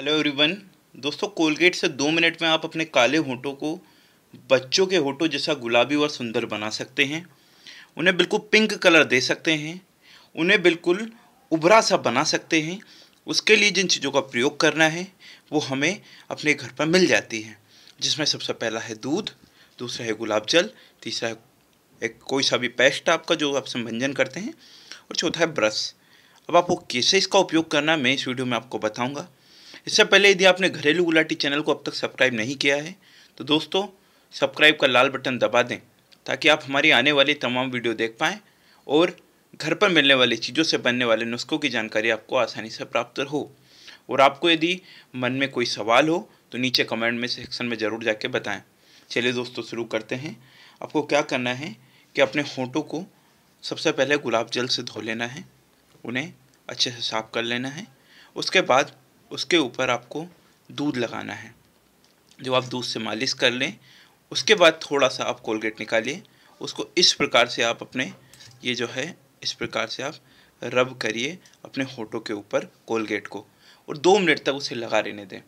hello everyone दोस्तों Colgate से दो मिनट में आप अपने काले होठों को बच्चों के होठों जैसा गुलाबी और सुंदर बना सकते हैं उन्हें बिल्कुल पिंक कलर दे सकते हैं उन्हें बिल्कुल उभरा सा बना सकते हैं उसके लिए जिन चीज़ों का प्रयोग करना है वो हमें अपने घर पर मिल जाती है जिसमें सबसे पहला है दूध दूसरा है गुलाब जल तीसरा है एक कोई सा भी पेस्ट आपका जो आप संभंजन करते हैं और चौथा है ब्रश अब आपको कैसे इसका उपयोग करना है मैं इस वीडियो में आपको बताऊंगा इससे पहले यदि आपने घरेलू गुलाटी चैनल को अब तक सब्सक्राइब नहीं किया है तो दोस्तों सब्सक्राइब का लाल बटन दबा दें ताकि आप हमारी आने वाली तमाम वीडियो देख पाएँ और घर पर मिलने वाली चीज़ों से बनने वाले नुस्खों की जानकारी आपको आसानी से प्राप्त हो और आपको यदि मन में कोई सवाल हो तो नीचे कमेंट में सेक्शन में ज़रूर जाके बताएं चलिए दोस्तों शुरू करते हैं आपको क्या करना है कि अपने होंठों को सबसे पहले गुलाब जल से धो लेना है उन्हें अच्छे से साफ कर लेना है उसके बाद उसके ऊपर आपको दूध लगाना है जो आप दूध से मालिश कर लें उसके बाद थोड़ा सा आप कोलगेट निकालिए उसको इस प्रकार से आप अपने ये जो है इस प्रकार से आप रब करिए अपने होठों के ऊपर कोलगेट को और दो मिनट तक उसे लगा रहने दें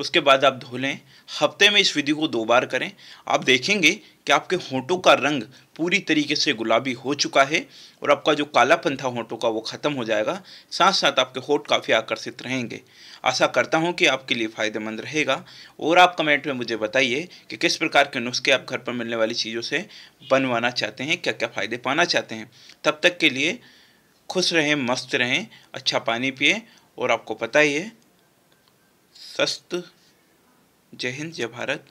उसके बाद आप धो लें हफ्ते में इस विधि को दो बार करें आप देखेंगे कि आपके होंठों का रंग पूरी तरीके से गुलाबी हो चुका है और आपका जो कालापन था होंठों का वो ख़त्म हो जाएगा साथ साथ आपके होठ काफ़ी आकर्षित रहेंगे आशा करता हूँ कि आपके लिए फ़ायदेमंद रहेगा और आप कमेंट में मुझे बताइए कि किस प्रकार के नुस्खे आप घर पर मिलने वाली चीज़ों से बनवाना चाहते हैं क्या क्या फ़ायदे पाना चाहते हैं तब तक के लिए खुश रहें मस्त रहें अच्छा पानी पिए और आपको पता ही है सस्त जय हिंद जय भारत